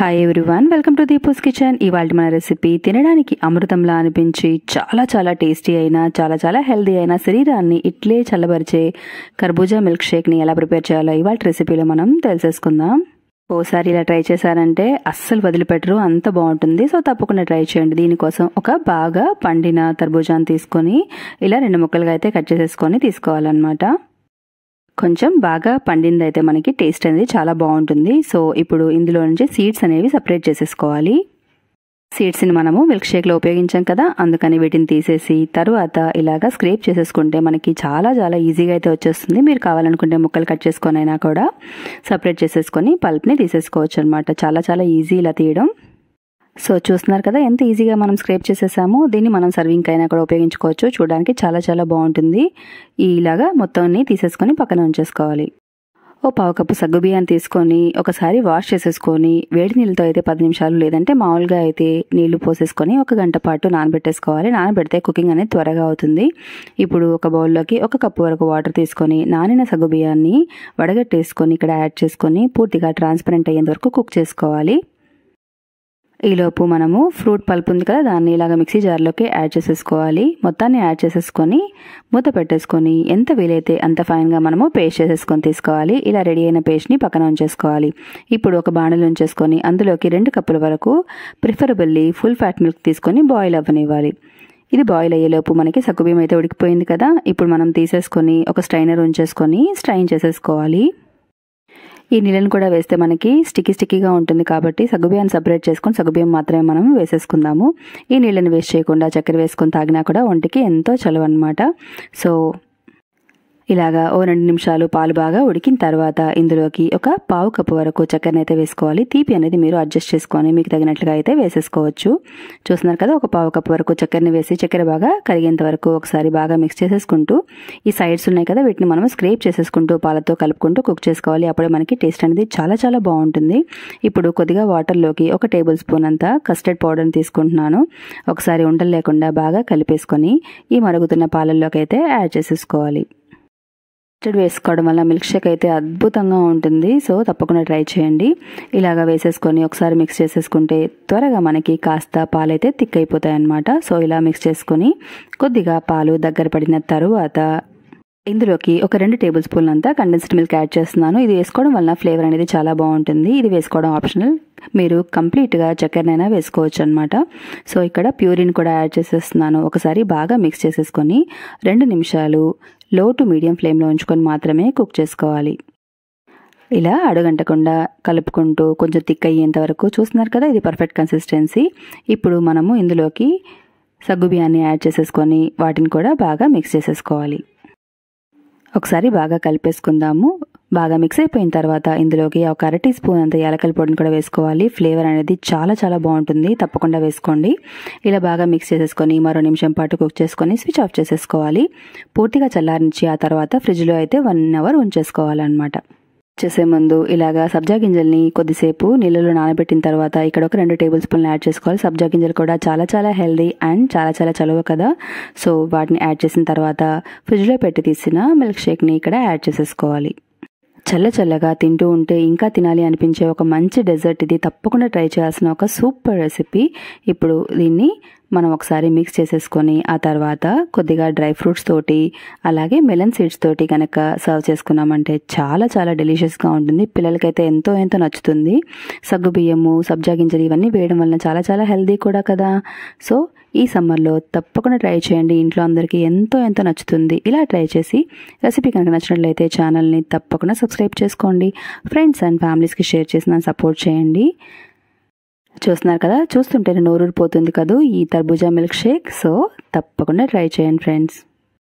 hi everyone welcome to Deepo's kitchen ఇవాళ మన recipe తినడానికి అమృతంలా అనిపించి చాలా చాలా టేస్టీ అయినా చాలా చాలా హెల్దీ అయిన శరీరాన్ని ఇట్లే చల్లబరిచే కర్బూజా మిల్క్ షేక్ని ఎలా ప్రిపేర్ చేయాలో ఇవాళ రెసిపీలో మనం తెలిసేసుకుందాం ఓసారి ఇలా ట్రై చేశారంటే అస్సలు వదిలిపెట్టరు అంత బాగుంటుంది సో తప్పకుండా ట్రై చేయండి దీనికోసం ఒక బాగా పండిన తర్బూజాన్ని తీసుకొని ఇలా రెండు ముక్కలుగా అయితే కట్ చేసేసుకొని తీసుకోవాలన్నమాట కొంచెం బాగా పండింది అయితే మనకి టేస్ట్ అనేది చాలా బాగుంటుంది సో ఇప్పుడు ఇందులో నుంచి సీడ్స్ అనేవి సపరేట్ చేసేసుకోవాలి సీడ్స్ని మనము మిల్క్ షేక్లో ఉపయోగించాం కదా అందుకని వీటిని తీసేసి తరువాత ఇలాగా స్క్రేప్ చేసేసుకుంటే మనకి చాలా చాలా ఈజీగా అయితే వచ్చేస్తుంది మీరు కావాలనుకుంటే ముక్కలు కట్ చేసుకొని అయినా కూడా సపరేట్ చేసేసుకొని పల్ప్ని తీసేసుకోవచ్చు అనమాట చాలా చాలా ఈజీ ఇలా తీయడం సో చూస్తున్నారు కదా ఎంత ఈజీగా మనం స్క్రేప్ చేసేసామో దీన్ని మనం సర్వింగ్ అయినా కూడా ఉపయోగించుకోవచ్చు చూడడానికి చాలా చాలా బాగుంటుంది ఇలాగా మొత్తాన్ని తీసేసుకొని పక్కన ఉంచేసుకోవాలి ఓ పావు కప్పు సగ్గు బియ్యాన్ని తీసుకొని ఒకసారి వాష్ చేసేసుకొని వేడి నీళ్ళతో అయితే పది నిమిషాలు లేదంటే మామూలుగా అయితే నీళ్లు పోసేసుకొని ఒక గంట పాటు నానబెట్టేసుకోవాలి నానబెడితే కుకింగ్ అనేది త్వరగా అవుతుంది ఇప్పుడు ఒక బౌల్లోకి ఒక కప్పు వరకు వాటర్ తీసుకొని నానిన సగ్గు బియ్యాన్ని వడగట్టేసుకొని ఇక్కడ యాడ్ చేసుకొని పూర్తిగా ట్రాన్స్పరెంట్ అయ్యేంత వరకు కుక్ చేసుకోవాలి ఈలోపు మనము ఫ్రూట్ పల్ప్ ఉంది కదా దాన్ని ఇలాగ మిక్సీ జార్లోకి యాడ్ చేసేసుకోవాలి మొత్తాన్ని యాడ్ చేసేసుకొని మూత పెట్టేసుకొని ఎంత వీలైతే అంత ఫైన్గా మనము పేస్ట్ చేసేసుకొని తీసుకోవాలి ఇలా రెడీ అయిన పేస్ట్ని పక్కన ఉంచేసుకోవాలి ఇప్పుడు ఒక బాణలు ఉంచేసుకొని అందులోకి రెండు కప్పుల వరకు ప్రిఫరబుల్లీ ఫుల్ ఫ్యాట్ మిల్క్ తీసుకొని బాయిల్ అవ్వనివ్వాలి ఇది బాయిల్ అయ్యేలోపు మనకి సగ్గుబియ్యం అయితే ఉడికిపోయింది కదా ఇప్పుడు మనం తీసేసుకొని ఒక స్ట్రైనర్ ఉంచేసుకొని స్ట్రైన్ చేసేసుకోవాలి ఈ నీళ్ళని కూడా వేస్తే మనకి స్టిcky స్టిక్కీగా ఉంటుంది కాబట్టి సగుబియ్యాన్ని సపరేట్ చేసుకొని సగుబియ్యం మాత్రమే మనం వేసేసుకుందాము ఈ నీళ్ళని వేస్ట్ చేయకుండా చక్కెర వేసుకొని తాగినా కూడా ఒంటికి ఎంతో చలవనమాట సో ఇలాగా ఓ రెండు నిమిషాలు పాలు బాగా ఉడికిన తర్వాత ఇందులోకి ఒక పావు కప్పు వరకు చక్కెరని అయితే వేసుకోవాలి తీపి అనేది మీరు అడ్జస్ట్ చేసుకొని మీకు తగినట్లుగా అయితే వేసేసుకోవచ్చు చూస్తున్నారు కదా ఒక పావు కప్పు వరకు చక్కెరని వేసి చక్కెర బాగా కరిగేంత వరకు ఒకసారి బాగా మిక్స్ చేసేసుకుంటూ ఈ సైడ్స్ ఉన్నాయి కదా వీటిని మనం స్క్రేప్ చేసేసుకుంటూ పాలతో కలుపుకుంటూ కుక్ చేసుకోవాలి అప్పుడే మనకి టేస్ట్ అనేది చాలా చాలా బాగుంటుంది ఇప్పుడు కొద్దిగా వాటర్లోకి ఒక టేబుల్ స్పూన్ అంతా కస్టర్డ్ పౌడర్ని తీసుకుంటున్నాను ఒకసారి ఉండలు లేకుండా బాగా కలిపేసుకొని ఈ మరుగుతున్న పాలల్లోకి అయితే యాడ్ చేసేసుకోవాలి కస్టర్డ్ వేసుకోవడం వల్ల మిల్క్ షేక్ అయితే అద్భుతంగా ఉంటుంది సో తప్పకుండా ట్రై చేయండి ఇలాగ వేసేసుకొని ఒకసారి మిక్స్ చేసేసుకుంటే త్వరగా మనకి కాస్త పాలైతే థిక్ అయిపోతాయి అన్నమాట సో ఇలా మిక్స్ చేసుకొని కొద్దిగా పాలు దగ్గర పడిన తరువాత ఇందులోకి ఒక రెండు టేబుల్ స్పూన్ అంతా కండెన్స్డ్ మిల్క్ యాడ్ చేస్తున్నాను ఇది వేసుకోవడం వల్ల ఫ్లేవర్ అనేది చాలా బాగుంటుంది ఇది వేసుకోవడం ఆప్షనల్ మీరు కంప్లీట్గా చక్కెరనైనా వేసుకోవచ్చు అనమాట సో ఇక్కడ ప్యూరిన్ కూడా యాడ్ చేసేస్తున్నాను ఒకసారి బాగా మిక్స్ చేసేసుకొని రెండు నిమిషాలు లో టు మీడియం ఫ్లేమ్లో ఉంచుకొని మాత్రమే కుక్ చేసుకోవాలి ఇలా అడుగంటకుండా కలుపుకుంటూ కొంచెం థిక్ అయ్యేంత వరకు చూస్తున్నారు కదా ఇది పర్ఫెక్ట్ కన్సిస్టెన్సీ ఇప్పుడు మనము ఇందులోకి సగ్గు బియ్యాన్ని యాడ్ చేసేసుకొని వాటిని కూడా బాగా మిక్స్ చేసేసుకోవాలి ఒకసారి బాగా కలిపేసుకుందాము బాగా మిక్స్ అయిపోయిన తర్వాత ఇందులోకి ఒక అర టీ స్పూన్ అంత ఏలకల పొడిని కూడా వేసుకోవాలి ఫ్లేవర్ అనేది చాలా చాలా బాగుంటుంది తప్పకుండా వేసుకోండి ఇలా బాగా మిక్స్ చేసేసుకొని మరో నిమిషం పాటు కుక్ చేసుకొని స్విచ్ ఆఫ్ చేసేసుకోవాలి పూర్తిగా చల్లారించి ఆ తర్వాత ఫ్రిడ్జ్లో అయితే వన్ అవర్ ఉంచేసుకోవాలన్నమాట చేసే ముందు ఇలాగా సబ్జా గింజల్ని కొద్దిసేపు నీళ్ళలో నానబెట్టిన తర్వాత ఇక్కడ ఒక రెండు టేబుల్ స్పూన్లు యాడ్ చేసుకోవాలి సబ్జా గింజలు కూడా చాలా చాలా హెల్దీ అండ్ చాలా చాలా చలువ కదా సో వాటిని యాడ్ చేసిన తర్వాత ఫ్రిడ్జ్లో పెట్టి తీసిన మిల్క్ షేక్ని ఇక్కడ యాడ్ చేసేసుకోవాలి చల్ల చల్లగా తింటూ ఉంటే ఇంకా తినాలి అనిపించే ఒక మంచి డెజర్ట్ ఇది తప్పకుండా ట్రై చేయాల్సిన ఒక సూపర్ రెసిపీ ఇప్పుడు దీన్ని మనం ఒకసారి మిక్స్ చేసేసుకొని ఆ తర్వాత కొద్దిగా డ్రై ఫ్రూట్స్ తోటి అలాగే మెలన్ సీడ్స్ తోటి కనుక సర్వ్ చేసుకున్నామంటే చాలా చాలా డెలిషియస్గా ఉంటుంది పిల్లలకైతే ఎంతో ఎంతో నచ్చుతుంది సగ్గు బియ్యము సబ్జా గింజలు ఇవన్నీ వేయడం వలన చాలా చాలా హెల్దీ కూడా కదా సో ఈ సమ్మర్లో తప్పకుండా ట్రై చేయండి ఇంట్లో అందరికీ ఎంతో ఎంతో నచ్చుతుంది ఇలా ట్రై చేసి రెసిపీ కనుక నచ్చినట్లయితే ఛానల్ని తప్పకుండా సబ్స్క్రైబ్ చేసుకోండి ఫ్రెండ్స్ అండ్ ఫ్యామిలీస్కి షేర్ చేసి నన్ను సపోర్ట్ చేయండి చూస్తున్నారు కదా చూస్తుంటేనే నోరూరిపోతుంది కదూ ఈ తర్బూజా మిల్క్ షేక్ సో తప్పకుండా ట్రై చేయండి ఫ్రెండ్స్